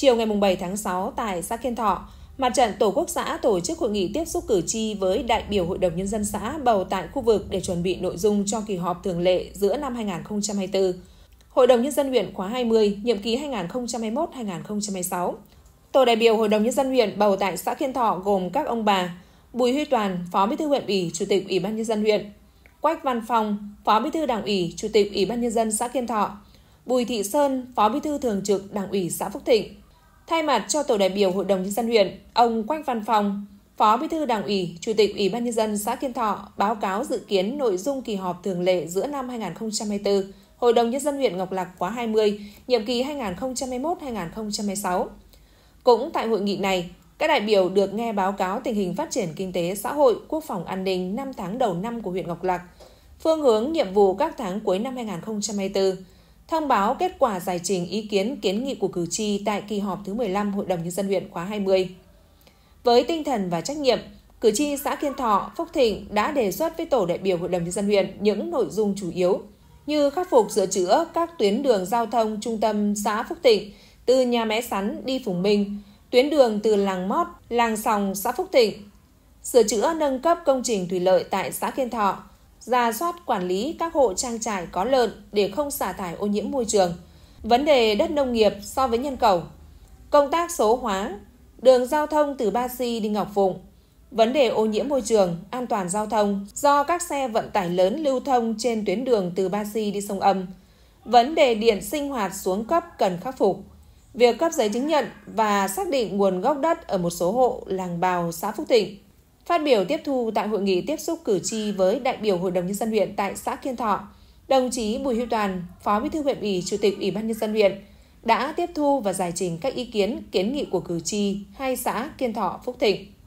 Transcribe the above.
Chiều ngày 7 tháng 6 tại xã Kiên Thọ, Mặt trận Tổ quốc xã tổ chức hội nghị tiếp xúc cử tri với đại biểu Hội đồng Nhân dân xã bầu tại khu vực để chuẩn bị nội dung cho kỳ họp thường lệ giữa năm 2024. Hội đồng Nhân dân huyện khóa 20, nhiệm kỳ 2021-2026. Tổ đại biểu Hội đồng Nhân dân huyện bầu tại xã Kiên Thọ gồm các ông bà Bùi Huy Toàn, Phó Bí thư huyện ủy, Chủ tịch Ủy ban Nhân dân huyện, Quách Văn Phong, Phó Bí thư Đảng ủy, Chủ tịch Ủy ban Nhân dân xã Kiên Thọ, Bùi Thị Sơn, Phó Bí thư Thường trực Đảng ủy xã Phúc Thịnh, Thay mặt cho tổ đại biểu Hội đồng Nhân dân huyện, ông Quách Văn Phòng, Phó Bí thư Đảng ủy, Chủ tịch Ủy ban Nhân dân xã Kiên Thọ báo cáo dự kiến nội dung kỳ họp thường lệ giữa năm 2024, Hội đồng Nhân dân huyện Ngọc Lặc khóa 20, nhiệm kỳ 2021-2026. Cũng tại hội nghị này, các đại biểu được nghe báo cáo tình hình phát triển kinh tế xã hội, quốc phòng an ninh 5 tháng đầu năm của huyện Ngọc Lặc phương hướng nhiệm vụ các tháng cuối năm 2024, thông báo kết quả giải trình ý kiến kiến nghị của cử tri tại kỳ họp thứ 15 Hội đồng Nhân dân huyện khóa 20. Với tinh thần và trách nhiệm, cử tri xã Kiên Thọ, Phúc Thịnh đã đề xuất với tổ đại biểu Hội đồng Nhân dân huyện những nội dung chủ yếu như khắc phục sửa chữa các tuyến đường giao thông trung tâm xã Phúc Thịnh từ nhà Mé Sắn đi Phùng Minh, tuyến đường từ làng Mót, làng Sòng, xã Phúc Thịnh, sửa chữa nâng cấp công trình thủy lợi tại xã Kiên Thọ, ra soát quản lý các hộ trang trại có lợn để không xả thải ô nhiễm môi trường, vấn đề đất nông nghiệp so với nhân khẩu, công tác số hóa, đường giao thông từ Ba Si đi Ngọc Phụng, vấn đề ô nhiễm môi trường, an toàn giao thông do các xe vận tải lớn lưu thông trên tuyến đường từ Ba Si đi sông Âm, vấn đề điện sinh hoạt xuống cấp cần khắc phục, việc cấp giấy chứng nhận và xác định nguồn gốc đất ở một số hộ làng bào xã Phúc Thịnh Phát biểu tiếp thu tại hội nghị tiếp xúc cử tri với đại biểu Hội đồng Nhân dân huyện tại xã Kiên Thọ, đồng chí Bùi Hữu Toàn, Phó Bí thư huyện ủy, Chủ tịch Ủy ban Nhân dân huyện, đã tiếp thu và giải trình các ý kiến kiến nghị của cử tri hai xã Kiên Thọ, Phúc Thịnh.